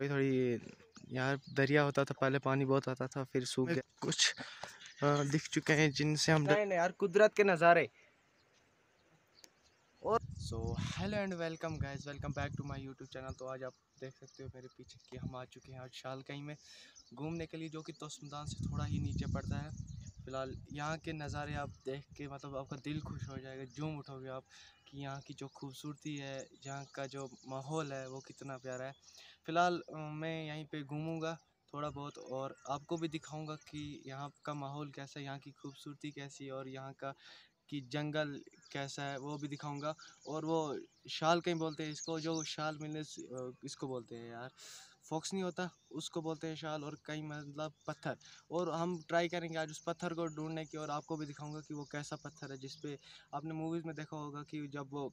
थोड़ी थोड़ी यार दरिया होता था पहले पानी बहुत आता था फिर सूख गया कुछ दिख चुके हैं जिनसे हम नहीं यार कुदरत के नज़ारे और so hello and welcome guys welcome back to my YouTube channel तो आज आप देख सकते हो मेरे पीछे कि हम आ चुके हैं आज शाल कहीं में घूमने के लिए जो कि तोसमदान से थोड़ा ही नीचे पड़ता है फ़िलहाल यहाँ के नज़ारे आप देख के मतलब आपका दिल खुश हो जाएगा जूम उठोगे आप कि यहाँ की जो खूबसूरती है यहाँ का जो माहौल है वो कितना प्यारा है फ़िलहाल मैं यहीं पे घूमूंगा थोड़ा बहुत और आपको भी दिखाऊंगा कि यहाँ का माहौल कैसा है यहाँ की खूबसूरती कैसी है और यहाँ का कि जंगल कैसा है वो भी दिखाऊंगा और वो शाल कहीं बोलते हैं इसको जो शाल मिलने इसको बोलते हैं यार फॉक्स नहीं होता उसको बोलते हैं शाल और कई मतलब पत्थर और हम ट्राई करेंगे आज उस पत्थर को ढूंढने की और आपको भी दिखाऊंगा कि वो कैसा पत्थर है जिसपे आपने मूवीज़ में देखा होगा कि जब वो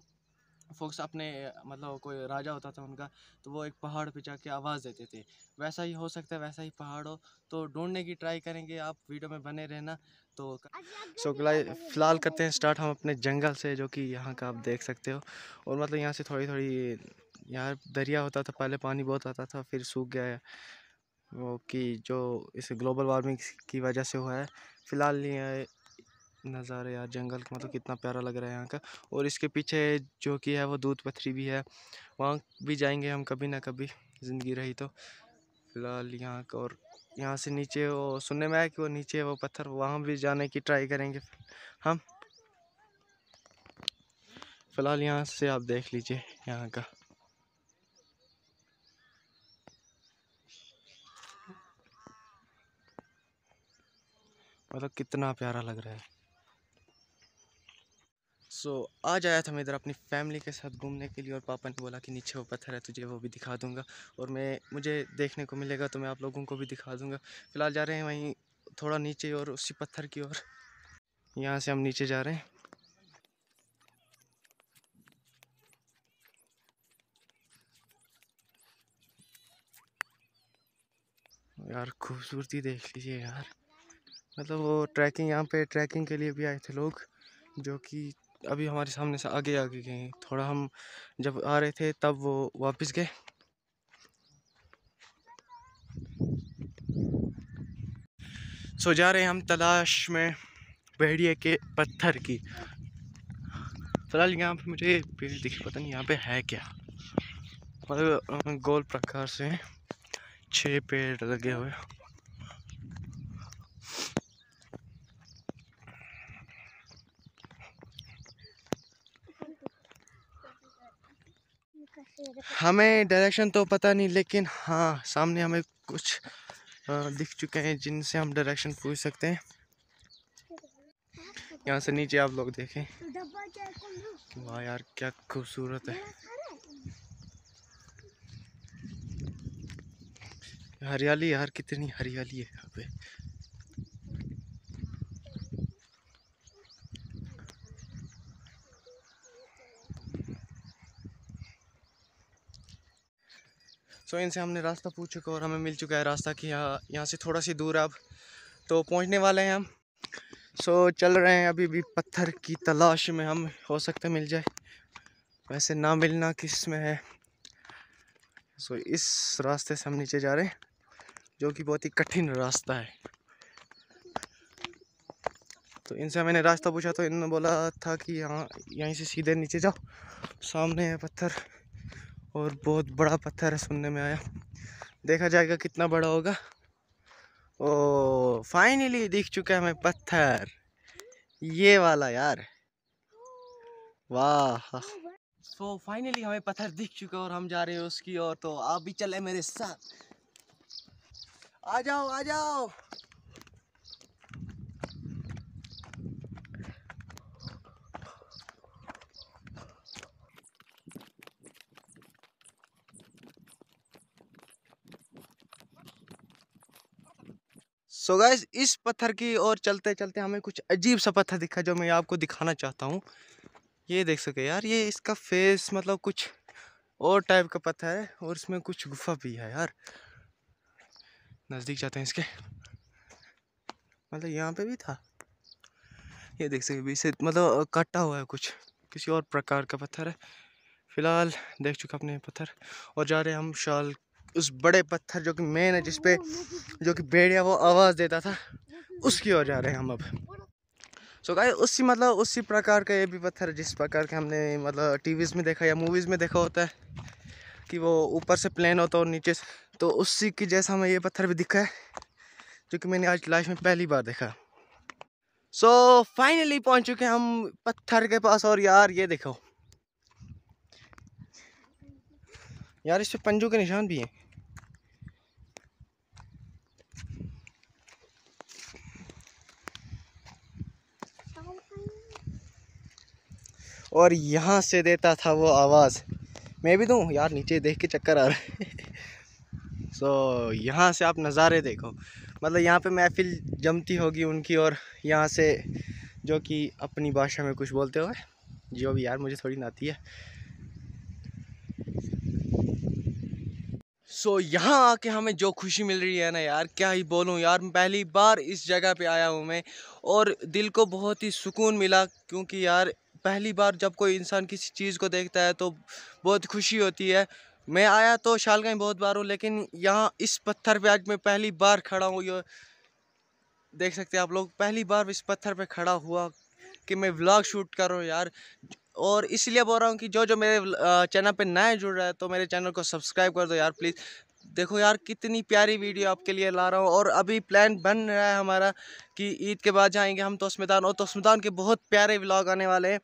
फोक्स अपने मतलब कोई राजा होता था उनका तो वो एक पहाड़ पे जाके आवाज़ देते थे वैसा ही हो सकता है वैसा ही पहाड़ हो तो ढूंढने की ट्राई करेंगे आप वीडियो में बने रहना तो सो फिलहाल करते हैं स्टार्ट हम अपने जंगल से जो कि यहाँ का आप देख सकते हो और मतलब यहाँ से थोड़ी थोड़ी यार दरिया होता था पहले पानी बहुत आता था फिर सूख गया है वो कि जो इस ग्लोबल वार्मिंग की वजह से हुआ है फ़िलहाल ये नज़ारे यार जंगल का मतलब कितना प्यारा लग रहा है यहाँ का और इसके पीछे जो कि है वो दूध पथरी भी है वहाँ भी जाएंगे हम कभी ना कभी ज़िंदगी रही तो फ़िलहाल यहाँ का और यहाँ से नीचे वो सुनने में आया कि वो नीचे वो पत्थर वहाँ भी जाने की ट्राई करेंगे हम फ़िलहाल यहाँ से आप देख लीजिए यहाँ का मतलब कितना प्यारा लग रहा है सो so, आज आया था मैं इधर अपनी फैमिली के साथ घूमने के लिए और पापा ने बोला कि नीचे वो पत्थर है तुझे वो भी दिखा दूंगा और मैं मुझे देखने को मिलेगा तो मैं आप लोगों को भी दिखा दूंगा फिलहाल जा रहे हैं वहीं थोड़ा नीचे और उसी पत्थर की ओर यहाँ से हम नीचे जा रहे हैं यार खूबसूरती देख लीजिए यार मतलब वो ट्रैकिंग यहाँ पे ट्रैकिंग के लिए भी आए थे लोग जो कि अभी हमारे सामने से आगे आगे गए हैं थोड़ा हम जब आ रहे थे तब वो वापस गए सो जा रहे हैं हम तलाश में भेड़िए के पत्थर की फिलहाल यहाँ पे मुझे पेड़ दिखे पता नहीं यहाँ पे है क्या मतलब गोल प्रकार से छः पेड़ लगे हुए हमें डायरेक्शन तो पता नहीं लेकिन हाँ सामने हमें कुछ दिख चुके हैं जिनसे हम डायरेक्शन पूछ सकते हैं यहाँ से नीचे आप लोग देखें वाह यार क्या खूबसूरत है हरियाली यार कितनी हरियाली है यहाँ पे सो तो इनसे हमने रास्ता पूछ चुका और हमें मिल चुका है रास्ता कि यहाँ यहाँ से थोड़ा सी दूर अब तो पहुँचने वाले हैं हम सो चल रहे हैं अभी भी पत्थर की तलाश में हम हो सकते मिल जाए वैसे ना मिलना किस में है सो इस रास्ते से हम नीचे जा रहे हैं जो कि बहुत ही कठिन रास्ता है तो इनसे मैंने रास्ता पूछा तो इन्होंने बोला था कि यहाँ यहीं से सीधे नीचे जाओ सामने है पत्थर और बहुत बड़ा पत्थर है सुनने में आया देखा जाएगा कितना बड़ा होगा ओ फाइनली दिख चुका है हमें पत्थर ये वाला यार वाह सो फाइनली हमें पत्थर दिख चुका है और हम जा रहे हैं उसकी ओर तो आप भी चले मेरे साथ आ जाओ आ जाओ सो so गैस इस पत्थर की ओर चलते चलते हमें कुछ अजीब सा पत्थर दिखा जो मैं आपको दिखाना चाहता हूँ ये देख सके यार ये इसका फेस मतलब कुछ और टाइप का पत्थर है और इसमें कुछ गुफा भी है यार नज़दीक जाते हैं इसके मतलब यहाँ पे भी था ये देख सके इसे मतलब काटा हुआ है कुछ किसी और प्रकार का पत्थर है फ़िलहाल देख चुका अपने पत्थर और जा रहे हैं हम शाल उस बड़े पत्थर जो कि मेन है जिसपे जो कि भेड़िया वो आवाज़ देता था उसकी ओर जा रहे हैं हम अब सो so गाय उसी मतलब उसी प्रकार का ये भी पत्थर है जिस प्रकार के हमने मतलब टीवीज़ में देखा या मूवीज़ में देखा होता है कि वो ऊपर से प्लेन होता है और नीचे से तो उसी की जैसा हमें ये पत्थर भी दिखा है जो कि मैंने आज लाइफ में पहली बार देखा सो फाइनली पहुंच चुके हैं हम पत्थर के पास और यार ये देखो यार इस पर पंजों के निशान भी हैं और यहाँ से देता था वो आवाज़ मैं भी दूँ तो यार नीचे देख के चक्कर आ रहा है सो so, यहाँ से आप नज़ारे देखो मतलब यहाँ पे महफिल जमती होगी उनकी और यहाँ से जो कि अपनी भाषा में कुछ बोलते हुए जो भी यार मुझे थोड़ी नाती है सो so, यहाँ आके हमें जो खुशी मिल रही है ना यार क्या ही बोलूँ यार पहली बार इस जगह पे आया हूँ मैं और दिल को बहुत ही सुकून मिला क्योंकि यार पहली बार जब कोई इंसान किसी चीज़ को देखता है तो बहुत खुशी होती है मैं आया तो शालगंज बहुत बार हूँ लेकिन यहाँ इस पत्थर पे आज मैं पहली बार खड़ा हूँ ये देख सकते हैं आप लोग पहली बार इस पत्थर पे खड़ा हुआ कि मैं व्लॉग शूट कर हूँ यार और इसलिए बोल रहा हूँ कि जो जो मेरे चैनल पे नए जुड़ रहा है तो मेरे चैनल को सब्सक्राइब कर दो यार प्लीज़ देखो यार कितनी प्यारी वीडियो आपके लिए ला रहा हूँ और अभी प्लान बन रहा है हमारा कि ईद के बाद जाएंगे हम तोसमदान और तोसमदान के बहुत प्यारे व्लॉग आने वाले हैं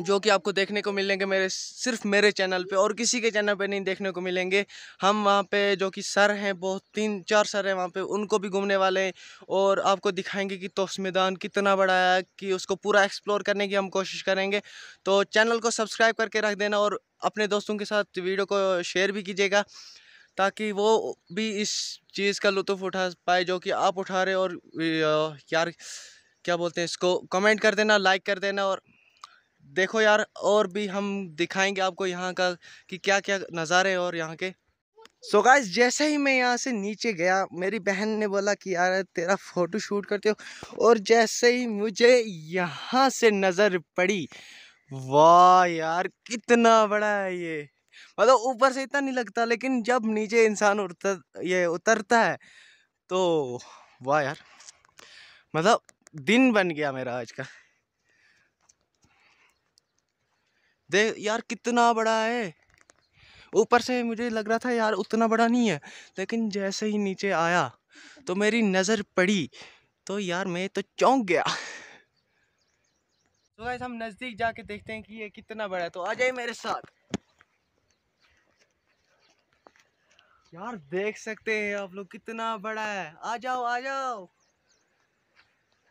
जो कि आपको देखने को मिलेंगे मेरे सिर्फ मेरे चैनल पे और किसी के चैनल पे नहीं देखने को मिलेंगे हम वहाँ पे जो कि सर हैं बहुत तीन चार सर हैं वहाँ पे उनको भी घूमने वाले हैं और आपको दिखाएंगे कि तोस मैदान कितना बड़ा है कि उसको पूरा एक्सप्लोर करने की हम कोशिश करेंगे तो चैनल को सब्सक्राइब करके रख देना और अपने दोस्तों के साथ वीडियो को शेयर भी कीजिएगा ताकि वो भी इस चीज़ का लुत्फ़ उठा पाए जो कि आप उठा रहे और यार क्या बोलते हैं इसको कमेंट कर देना लाइक कर देना और देखो यार और भी हम दिखाएंगे आपको यहाँ का कि क्या क्या नज़ारे और यहाँ के सो so गाइस जैसे ही मैं यहाँ से नीचे गया मेरी बहन ने बोला कि यार तेरा फ़ोटो शूट करते हो और जैसे ही मुझे यहाँ से नज़र पड़ी वाह यार कितना बड़ा है ये मतलब ऊपर से इतना नहीं लगता लेकिन जब नीचे इंसान उतर ये उतरता है तो वाह यार मतलब दिन बन गया मेरा आज का देख यार कितना बड़ा है ऊपर से मुझे लग रहा था यार उतना बड़ा नहीं है लेकिन जैसे ही नीचे आया तो मेरी नज़र पड़ी तो यार मैं तो चौंक गया तो गाइस हम नज़दीक जाके देखते हैं कि ये कितना बड़ा है तो आ जाए मेरे साथ यार देख सकते हैं आप लोग कितना बड़ा है आ जाओ आ जाओ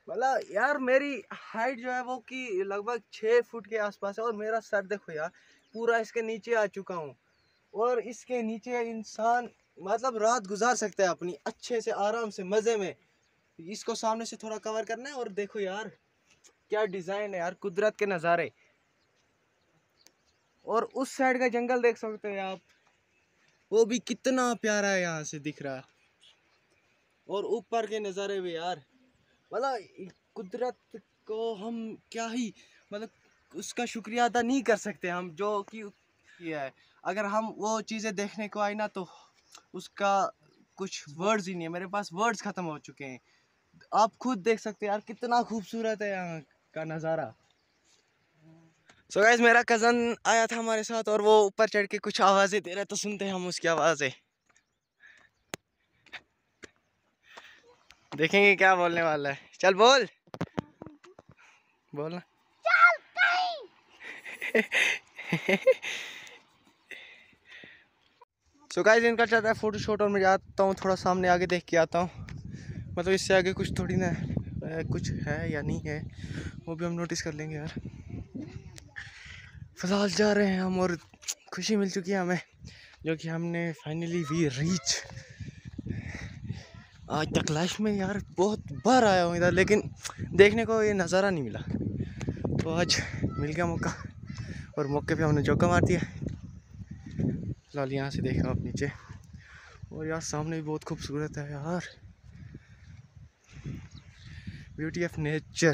मतलब यार मेरी हाइट जो है वो कि लगभग छः फुट के आसपास है और मेरा सर देखो यार पूरा इसके नीचे आ चुका हूँ और इसके नीचे इंसान मतलब रात गुजार सकता है अपनी अच्छे से आराम से मज़े में इसको सामने से थोड़ा कवर करना है और देखो यार क्या डिज़ाइन है यार कुदरत के नज़ारे और उस साइड का जंगल देख सकते हैं आप वो भी कितना प्यारा है यहाँ से दिख रहा है और ऊपर के नज़ारे भी यार मतलब कुदरत को हम क्या ही मतलब उसका शुक्रिया अदा नहीं कर सकते हम जो कि किया है अगर हम वो चीज़ें देखने को आए ना तो उसका कुछ वर्ड्स ही नहीं है मेरे पास वर्ड्स ख़त्म हो चुके हैं आप खुद देख सकते हैं यार कितना खूबसूरत है यहाँ का नज़ारा सो so गाइज मेरा कज़न आया था हमारे साथ और वो ऊपर चढ़ के कुछ आवाज़ें दे रहे तो सुनते हैं हम उसकी आवाज़ें देखेंगे क्या बोलने वाला है चल बोल बोल कहीं सो गाइस इनका चाहता है फोटो शूट और मैं जाता हूँ थोड़ा सामने आगे देख के आता हूँ मतलब इससे आगे कुछ थोड़ी ना कुछ है या नहीं है वो भी हम नोटिस कर लेंगे यार फिलहाल जा रहे हैं हम और खुशी मिल चुकी है हमें जो कि हमने फाइनली वी रीच आज तक लाइफ में यार बहुत बार आया हूँ इधर लेकिन देखने को ये नज़ारा नहीं मिला तो आज मिल गया मौका और मौके पे हमने चौका मार दिया फिलहाल यहाँ से देखा आप नीचे और यार सामने भी बहुत खूबसूरत है यार ब्यूटी ऑफ नेचर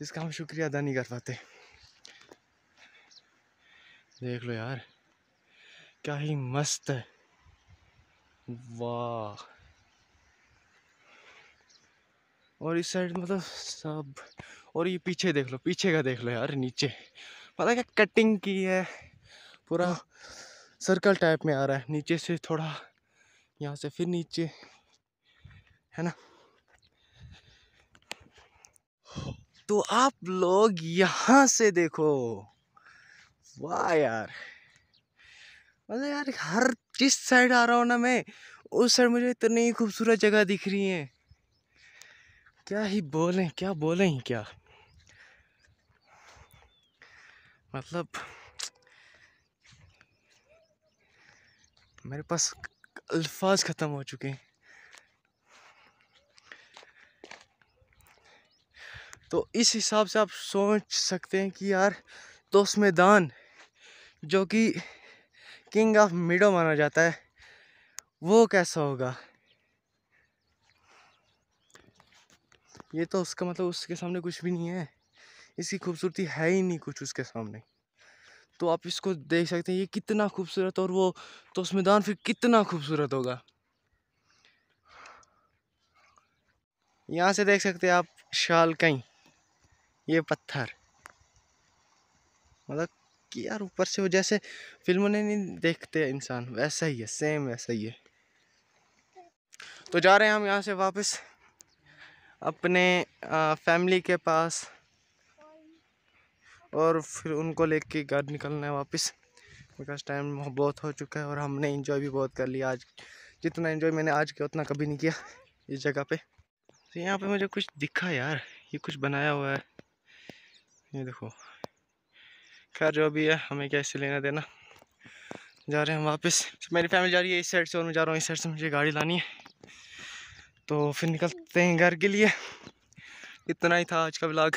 जिसका हम शुक्रिया अदा नहीं कर पाते देख लो यार क्या ही मस्त है वाह और इस साइड मतलब सब और ये पीछे देख लो पीछे का देख लो यार नीचे पता क्या कटिंग की है पूरा हाँ। सर्कल टाइप में आ रहा है नीचे से थोड़ा यहाँ से फिर नीचे है ना तो आप लोग यहाँ से देखो वाह यार मतलब यार हर जिस साइड आ रहा हूँ ना मैं उस साइड मुझे इतनी खूबसूरत जगह दिख रही है क्या ही बोलें क्या बोलें ही क्या मतलब मेरे पास अल्फाज ख़त्म हो चुके हैं तो इस हिसाब से आप सोच सकते हैं कि यार दोस्त मैदान जो कि किंग ऑफ मिडो माना जाता है वो कैसा होगा ये तो उसका मतलब उसके सामने कुछ भी नहीं है इसकी खूबसूरती है ही नहीं कुछ उसके सामने तो आप इसको देख सकते हैं ये कितना खूबसूरत और वो तो उस मैदान फिर कितना खूबसूरत होगा यहाँ से देख सकते हैं आप शाल कहीं ये पत्थर मतलब कि यार ऊपर से वो जैसे फिल्मों ने नहीं देखते इंसान वैसा ही है सेम वैसा ही है तो जा रहे हैं हम यहाँ से वापस अपने फैमिली के पास और फिर उनको लेके घर निकलना है वापस बिकॉज टाइम बहुत हो चुका है और हमने इन्जॉय भी बहुत कर लिया आज जितना इन्जॉय मैंने आज किया उतना कभी नहीं किया इस जगह पे तो यहाँ पे मुझे कुछ दिखा यार ये कुछ बनाया हुआ है ये देखो खैर जो भी है हमें क्या इससे लेना देना जा रहे हैं हम वापस मेरी फैमिली जा रही है इस साइड से और मैं जा रहा हूँ इस साइड से मुझे गाड़ी लानी है तो फिर निकलते हैं घर के लिए इतना ही था आज का ब्लॉग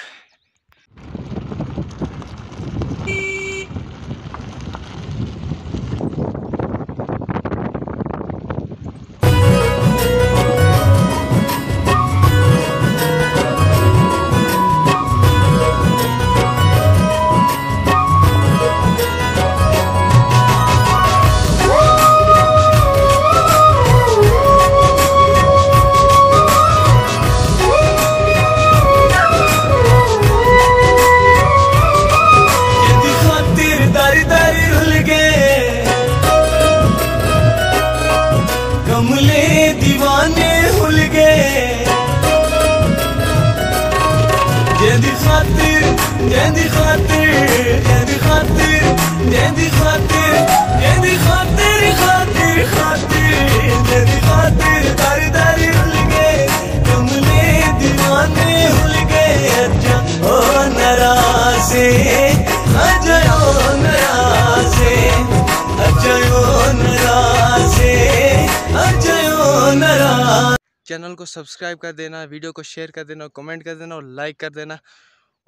चैनल को सब्सक्राइब कर देना वीडियो को शेयर कर देना कमेंट कर देना और लाइक कर देना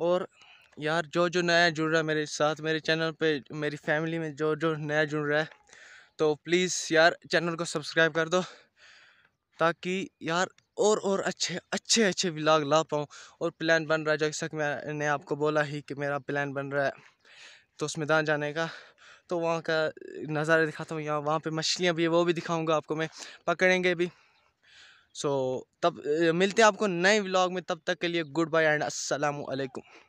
और यार जो जो नया जुड़ रहा है मेरे साथ मेरे चैनल पे मेरी फैमिली में जो जो नया जुड़ रहा है तो प्लीज़ यार चैनल को सब्सक्राइब कर दो ताकि यार और और अच्छे अच्छे अच्छे व्लाग ला पाऊँ और प्लान बन रहा है जैसा कि मैंने आपको बोला ही कि मेरा प्लान बन रहा है तो उस मैदान जाने का तो वहाँ का नज़ारा दिखाता हूँ यहाँ वहाँ पे मछलियाँ भी है वो भी दिखाऊँगा आपको मैं पकड़ेंगे भी सो तब मिलते हैं आपको नए व्लॉग में तब तक के लिए गुड बाय एंड असलकुम